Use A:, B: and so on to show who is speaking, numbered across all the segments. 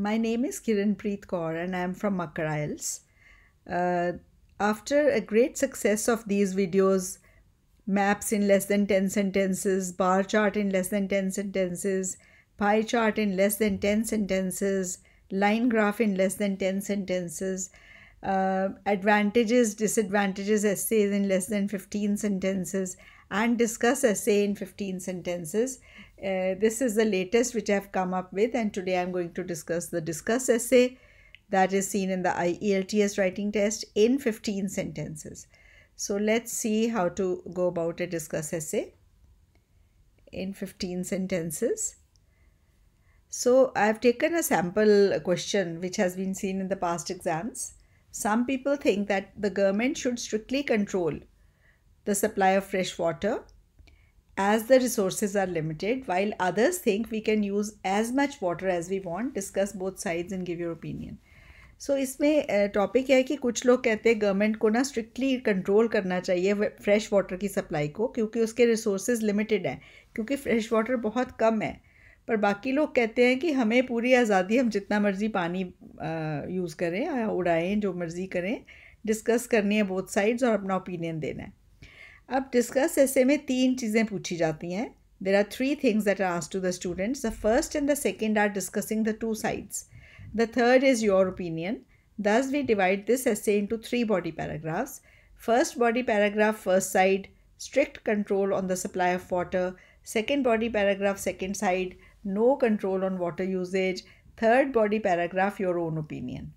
A: My name is Kiran Preet Kaur and I am from Makkar Isles. Uh, after a great success of these videos, maps in less than 10 sentences, bar chart in less than 10 sentences, pie chart in less than 10 sentences, line graph in less than 10 sentences, uh, advantages, disadvantages essays in less than 15 sentences, and discuss essay in 15 sentences. Uh, this is the latest which I have come up with and today I'm going to discuss the discuss essay that is seen in the IELTS writing test in 15 sentences. So let's see how to go about a discuss essay in 15 sentences. So I have taken a sample question which has been seen in the past exams. Some people think that the government should strictly control the supply of fresh water as the resources are limited, while others think we can use as much water as we want. Discuss both sides and give your opinion. So so, इसमें topic है कि कुछ लोग कहते हैं government को ना strictly control करना चाहिए फ्रेश वाटर की सप्लाई को क्योंकि उसके रिसोर्सेज लिमिटेड हैं क्योंकि फ्रेश वाटर बहुत कम है पर बाकी लोग कहते हैं कि हमें पूरी आज़ादी हम जितना मर्ज़ी पानी यूज़ करें उड़ाएं जो मर्ज़ी करें डिस्कस करनी है बोथ साइड्स और अपना ओपिनियन देना है अब डिस्कस ऐसे में तीन चीज़ें पूछी जाती हैं there are three things that are आज to the students the first and the second are discussing the two sides the third is your opinion thus we divide this essay into three body paragraphs first body paragraph first side strict control on the supply of water second body paragraph second side no control on water usage third body paragraph your own opinion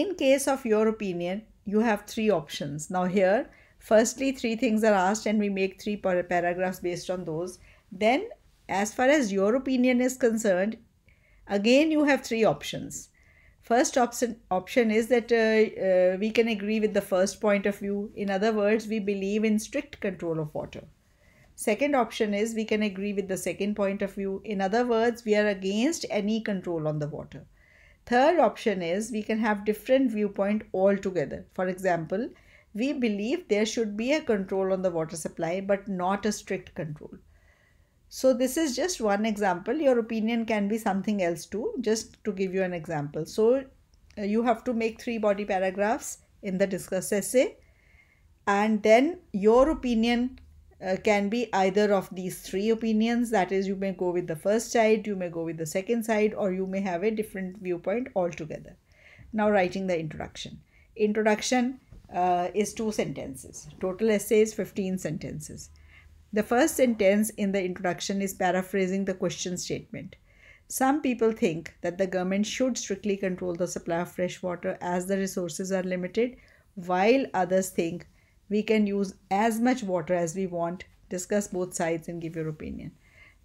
A: in case of your opinion you have three option now here Firstly, three things are asked and we make three par paragraphs based on those. Then, as far as your opinion is concerned, again you have three options. First option, option is that uh, uh, we can agree with the first point of view. In other words, we believe in strict control of water. Second option is we can agree with the second point of view. In other words, we are against any control on the water. Third option is we can have different viewpoint altogether. For example, we believe there should be a control on the water supply, but not a strict control. So, this is just one example. Your opinion can be something else too, just to give you an example. So, uh, you have to make three body paragraphs in the discuss essay, and then your opinion uh, can be either of these three opinions that is, you may go with the first side, you may go with the second side, or you may have a different viewpoint altogether. Now, writing the introduction. Introduction uh, is two sentences. Total essay is 15 sentences. The first sentence in the introduction is paraphrasing the question statement. Some people think that the government should strictly control the supply of fresh water as the resources are limited, while others think we can use as much water as we want. Discuss both sides and give your opinion.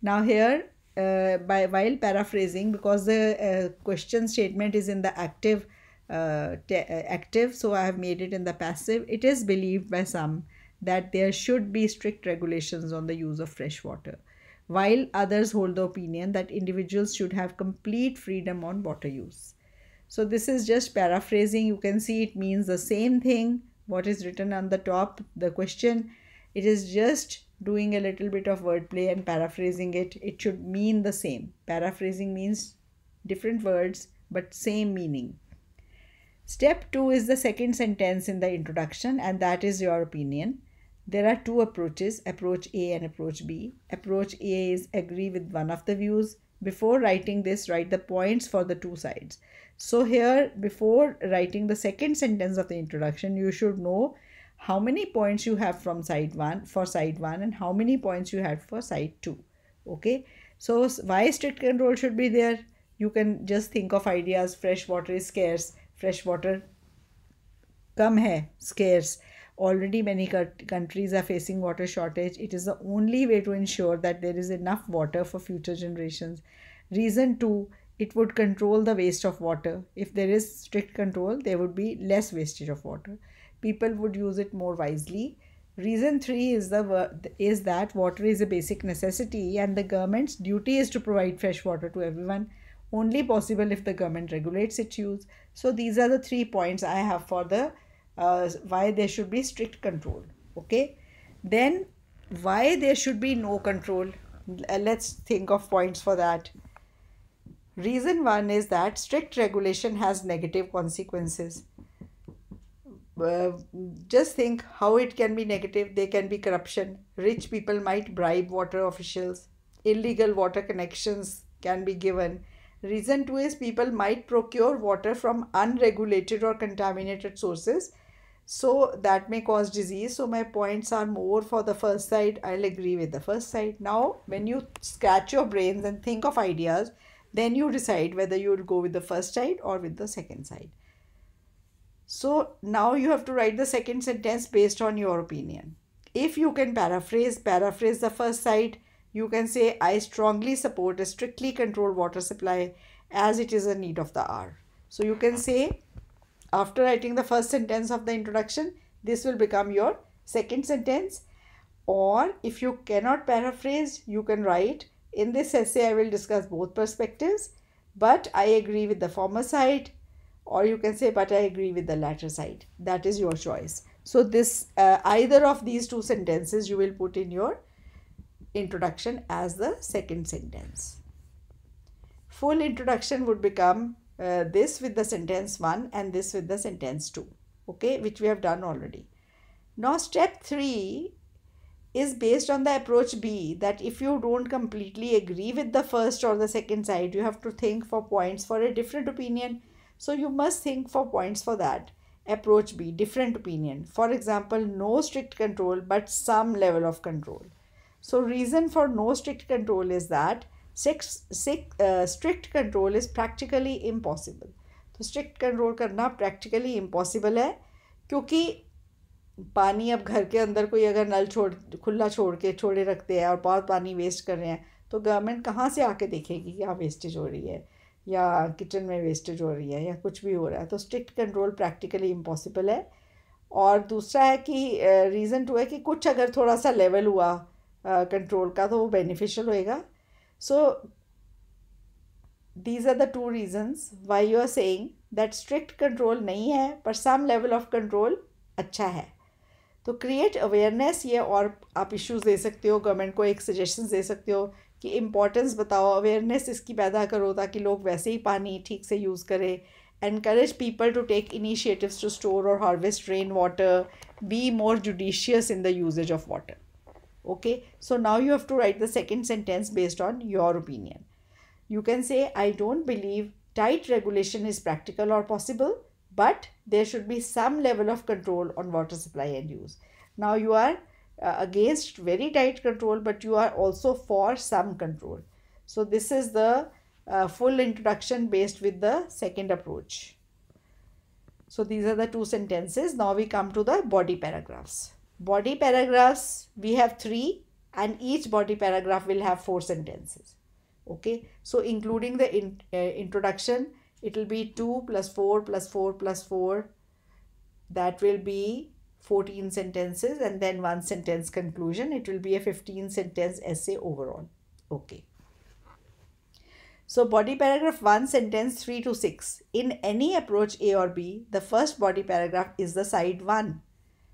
A: Now, here, uh, by while paraphrasing, because the uh, question statement is in the active uh, uh, active so i have made it in the passive it is believed by some that there should be strict regulations on the use of fresh water while others hold the opinion that individuals should have complete freedom on water use so this is just paraphrasing you can see it means the same thing what is written on the top the question it is just doing a little bit of wordplay and paraphrasing it it should mean the same paraphrasing means different words but same meaning Step 2 is the second sentence in the introduction and that is your opinion. There are two approaches, approach A and approach B. Approach A is agree with one of the views. Before writing this, write the points for the two sides. So here, before writing the second sentence of the introduction, you should know how many points you have from side 1 for side 1 and how many points you had for side 2 okay so why strict control should be there you can just think of ideas fresh water is scarce fresh water come hai scarce already many countries are facing water shortage it is the only way to ensure that there is enough water for future generations reason 2 it would control the waste of water if there is strict control there would be less wastage of water people would use it more wisely reason 3 is the is that water is a basic necessity and the government's duty is to provide fresh water to everyone only possible if the government regulates its use. So these are the three points I have for the uh, why there should be strict control. Okay, then why there should be no control. Uh, let's think of points for that. Reason one is that strict regulation has negative consequences. Uh, just think how it can be negative. There can be corruption. Rich people might bribe water officials. Illegal water connections can be given Reason two is people might procure water from unregulated or contaminated sources. So that may cause disease. So my points are more for the first side. I'll agree with the first side. Now, when you scratch your brains and think of ideas, then you decide whether you will go with the first side or with the second side. So now you have to write the second sentence based on your opinion. If you can paraphrase, paraphrase the first side you can say, I strongly support a strictly controlled water supply as it is a need of the hour. So you can say, after writing the first sentence of the introduction, this will become your second sentence. Or if you cannot paraphrase, you can write, in this essay, I will discuss both perspectives, but I agree with the former side, or you can say, but I agree with the latter side. That is your choice. So this uh, either of these two sentences you will put in your introduction as the second sentence. Full introduction would become uh, this with the sentence 1 and this with the sentence 2, okay, which we have done already. Now, step 3 is based on the approach B that if you don't completely agree with the first or the second side, you have to think for points for a different opinion. So, you must think for points for that approach B, different opinion. For example, no strict control but some level of control. So reason for no strict control is that six, six, uh, strict control is practically impossible. तो strict control करना practically impossible है क्योंकि पानी अब घर के अंदर कोई अगर नल छोड़ खुला छोड़ के छोड़े रखते हैं और बहुत पानी वेस्ट कर रहे हैं तो गवर्नमेंट कहाँ से आके देखेगी कि यहाँ वेस्टेज हो रही है या किचन में वेस्टेज हो रही है या कुछ भी हो रहा है तो स्ट्रिक्ट कंट्रोल प्रैक्टिकली इम्पॉसिबल है और दूसरा है कि रीज़न uh, टू है कि कुछ अगर थोड़ा सा लेवल हुआ कंट्रोल का तो वो बेनिफिशियल होएगा so these are the two reasons why you are saying that strict control नहीं है पर सम लेवल ऑफ कंट्रोल अच्छा है तो क्रिएट अवेयरनेस ये और आप इश्यूज दे सकते हो गवर्नमेंट को एक सजेशन दे सकते हो कि इम्पोर्टेंस बताओ अवेयरनेस इसकी पैदा करो ताकि लोग वैसे ही पानी ठीक से यूज़ करें encourage people to take initiatives to store और harvest rain water be more judicious in the usage of water okay so now you have to write the second sentence based on your opinion you can say i don't believe tight regulation is practical or possible but there should be some level of control on water supply and use now you are uh, against very tight control but you are also for some control so this is the uh, full introduction based with the second approach so these are the two sentences now we come to the body paragraphs Body paragraphs, we have three and each body paragraph will have four sentences. Okay, so including the in, uh, introduction, it will be 2 plus 4 plus 4 plus 4. That will be 14 sentences and then one sentence conclusion. It will be a 15 sentence essay overall. Okay. So body paragraph 1 sentence 3 to 6. In any approach A or B, the first body paragraph is the side 1.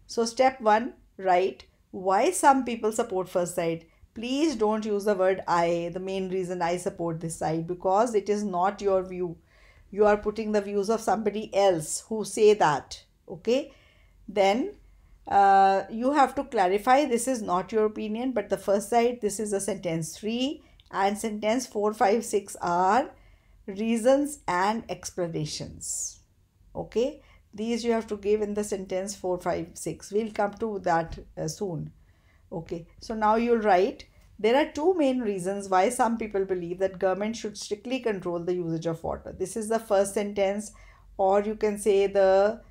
A: So step 1 right why some people support first side please don't use the word i the main reason i support this side because it is not your view you are putting the views of somebody else who say that okay then uh, you have to clarify this is not your opinion but the first side this is a sentence 3 and sentence four, five, six are reasons and explanations okay these you have to give in the sentence 4 5 6 we'll come to that uh, soon okay so now you'll write there are two main reasons why some people believe that government should strictly control the usage of water this is the first sentence or you can say the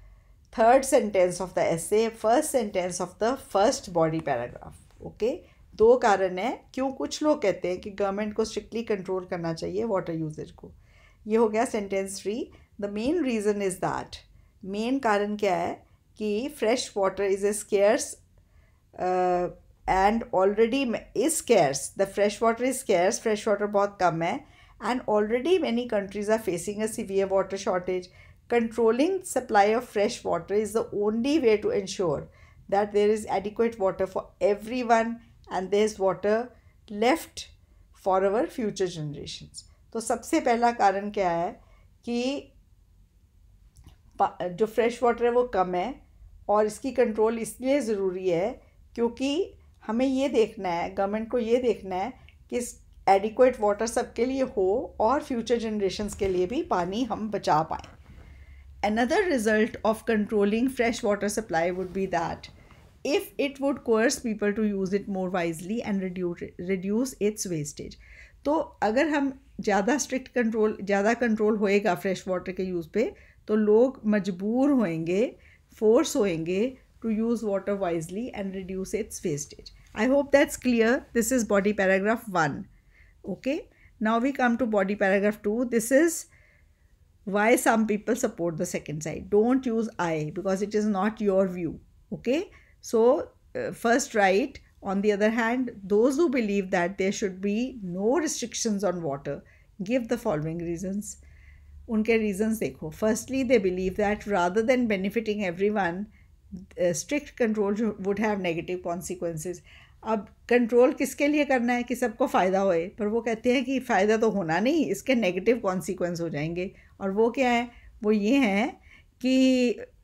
A: third sentence of the essay first sentence of the first body paragraph okay दो कारण हैं क्यों कुछ लोग कहते हैं कि government को स्ट्रिक्टली कंट्रोल करना चाहिए वाटर यूजेज को ये हो गया sentence three the main reason is that main कारण क्या है कि fresh water is a scarce and already is scarce the fresh water is scarce fresh water बहुत कम है and already many countries are facing a severe water shortage controlling supply of fresh water is the only way to ensure that there is adequate water for everyone and there is water left for our future generations तो सबसे पहला कारण क्या है कि जो fresh water है वो कम है और इसकी कंट्रोल इसलिए ज़रूरी है क्योंकि हमें ये देखना है गवर्नमेंट को ये देखना है कि इस एडिक्वेट वाटर सबके लिए हो और फ्यूचर जनरेशन के लिए भी पानी हम बचा पाएँ another result of controlling fresh water supply would be that if it would coerce people to use it more wisely and reduce reduce its wastage तो अगर हम ज़्यादा स्ट्रिक्ट कंट्रोल ज़्यादा कंट्रोल होएगा फ्रेश वाटर के यूज़ पे तो लोग मजबूर होएंगे force to use water wisely and reduce its wastage. I hope that's clear. This is body paragraph one. okay now we come to body paragraph 2 this is why some people support the second side don't use i because it is not your view okay so uh, first right on the other hand those who believe that there should be no restrictions on water give the following reasons उनके reasons देखो firstly they believe that rather than benefiting everyone strict control would have negative consequences अब control किसके लिए करना है कि सबको फ़ायदा होए पर वो कहते हैं कि फ़ायदा तो होना नहीं इसके नेगेटिव कॉन्सिक्वेंस हो जाएंगे और वो क्या है वो ये हैं कि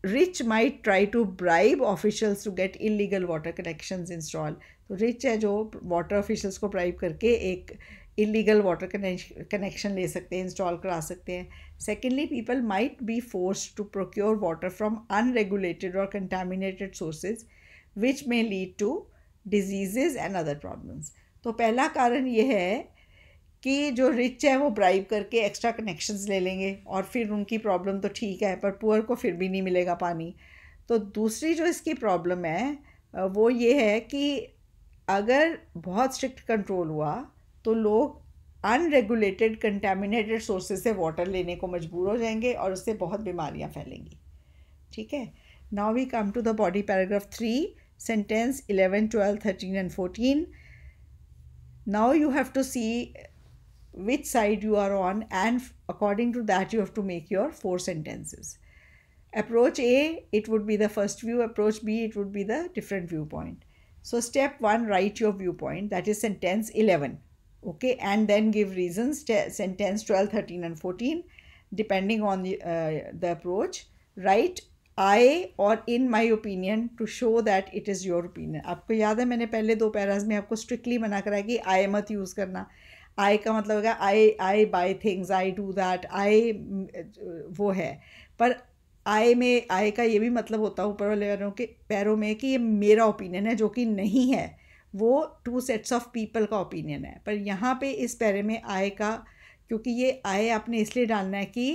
A: rich might try to bribe officials to get illegal water connections install तो रिच है जो वाटर ऑफिशल्स को ब्राइब करके एक इलीगल वाटर कनेक्शन ले सकते हैं इंस्टॉल करा सकते हैं secondly people might be force to procure water from unregulated और contaminated sources which may lead to disease and other problems तो पहला कारण ये है कि जो रिच है वो ब्राइब करके एक्स्ट्रा कनेक्शंस ले लेंगे और फिर उनकी प्रॉब्लम तो ठीक है पर पुअर को फिर भी नहीं मिलेगा पानी तो दूसरी जो इसकी प्रॉब्लम है वो ये है कि अगर बहुत स्ट्रिक्ट कंट्रोल हुआ तो लोग अनरेगुलेटेड कंटेमिनेटेड सोर्सेज से वाटर लेने को मजबूर हो जाएंगे और उससे बहुत बीमारियाँ फैलेंगी ठीक है now we come to the body paragraph three sentence eleven twelve thirteen and fourteen now you have to see which side you are on and according to that you have to make your four sentences approach A it would be the first view approach B it would be the different viewpoint so step one write your viewpoint that is sentence eleven okay and then give reasons sentence 12 13 and 14 depending on the, uh, the approach write I or in my opinion to show that it is your opinion आपको याद है मैंने पहले दो paras में आपको strictly मना करा कि आई मत यूज़ करना आई का मतलब होगा I I by things I do that I वो है पर आई में आई का ये भी मतलब होता है ऊपर वाले पैरों के पैरों में कि ये मेरा ओपिनियन है जो कि नहीं है वो टू सेट्स ऑफ पीपल का ओपिनियन है पर यहाँ पे इस पैरे में आए का क्योंकि ये आए आपने इसलिए डालना है कि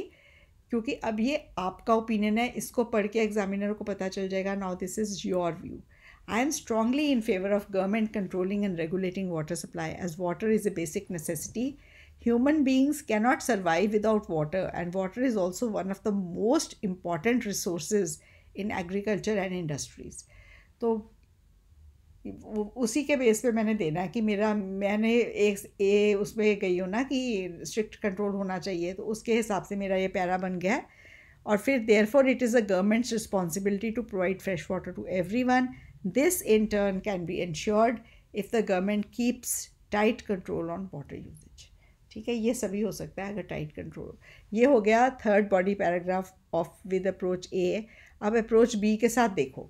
A: क्योंकि अब ये आपका ओपिनियन है इसको पढ़ के एग्जामिनर को पता चल जाएगा now this is your view I am strongly in favour of government controlling and regulating water supply as water is a basic necessity human beings cannot survive without water and water is also one of the most important resources in agriculture and industries तो उसी के base पे मैंने देना है कि मेरा मैंने एक ए उसमें गई हूँ ना कि स्ट्रिक्ट कंट्रोल होना चाहिए तो उसके हिसाब से मेरा ये पैरा बन गया है और फिर therefore it is a government's responsibility to provide fresh water to everyone this in turn can be ensured if the government keeps tight control on water usage ठीक है ये सभी हो सकता है अगर टाइट कंट्रोल ये हो गया third body paragraph of with approach A अब अप्रोच बी के साथ देखो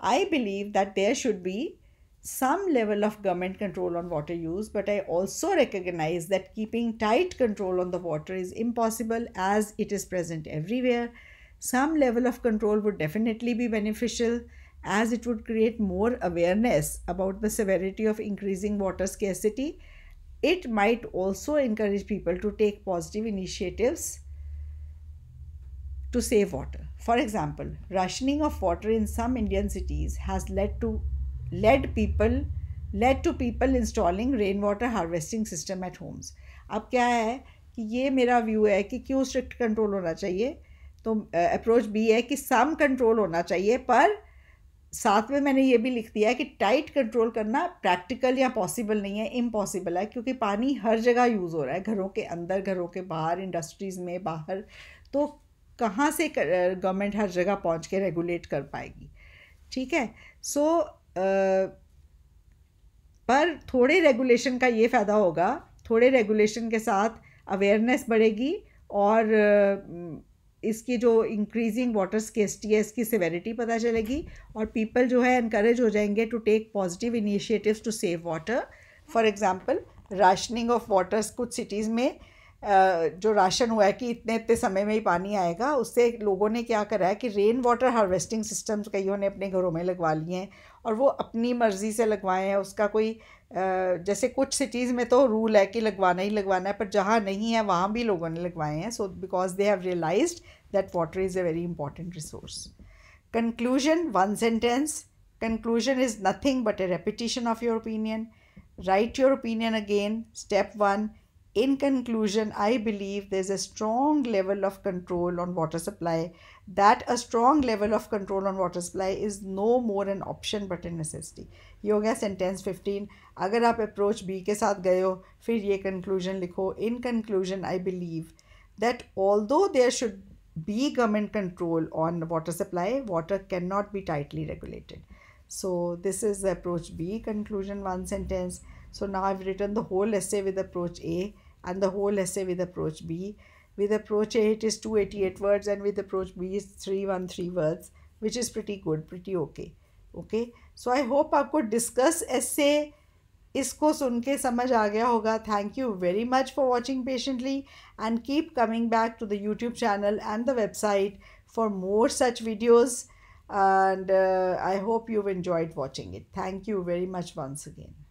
A: I believe that there should be some level of government control on water use, but I also recognize that keeping tight control on the water is impossible as it is present everywhere. Some level of control would definitely be beneficial as it would create more awareness about the severity of increasing water scarcity. It might also encourage people to take positive initiatives to save water. For example, rationing of water in some Indian cities has led to led people led to people installing rainwater harvesting system at homes. अब क्या है कि ये मेरा view है कि क्यों strict control होना चाहिए तो अप्रोच बी है कि सम कंट्रोल होना चाहिए पर साथ में मैंने ये भी लिख दिया है कि टाइट कंट्रोल करना प्रैक्टिकल या पॉसिबल नहीं है इम्पॉसिबल है क्योंकि पानी हर जगह यूज़ हो रहा है घरों के अंदर घरों के बाहर इंडस्ट्रीज़ में बाहर तो कहाँ से गवर्नमेंट हर जगह पहुँच के रेगुलेट कर पाएगी ठीक है सो so, पर थोड़े रेगुलेशन का ये फ़ायदा होगा थोड़े रेगुलेशन के साथ अवेयरनेस बढ़ेगी और इसकी जो इंक्रीजिंग वाटर स्केस्टी है इसकी सिवेरिटी पता चलेगी और पीपल जो है इनक्रेज हो जाएंगे to take positive initiatives to save water for example rationing of waters कुछ सिटीज़ में जो राशन हुआ है कि इतने इतने समय में ही पानी आएगा उससे लोगों ने क्या करा है कि रेन वाटर हार्वेस्टिंग सिस्टम्स कईयों ने अपने घरों में लगवा लिए हैं और वो अपनी मर्ज़ी से लगवाए हैं उसका कोई जैसे कुछ सिटीज़ में तो रूल है कि लगवाना ही लगवाना है पर जहाँ नहीं है वहाँ भी लोगों ने लगवाए हैं so because they have realise that water is a very important resource conclusion one sentence conclusion is nothing but a repetition of your opinion write your opinion again step one In conclusion, I believe there's a strong level of control on water supply. That a strong level of control on water supply is no more an option but a necessity. Yoga sentence 15. अगर आप approach B, के साथ गए हो फिर conclusion conclusion In conclusion, I believe that although there should be government control on water supply, water cannot be tightly regulated. So this is the approach B, conclusion one sentence. So now I've written the whole essay with approach A and the whole essay with approach B. With approach A, it is 288 words, and with approach B, is 313 words, which is pretty good, pretty okay. Okay, so I hope आपको could discuss इसको सुन के समझ आ गया होगा thank you very much for watching patiently and keep coming back to the YouTube channel and the website for more such videos and uh, I hope you've enjoyed watching it. Thank you very much once again.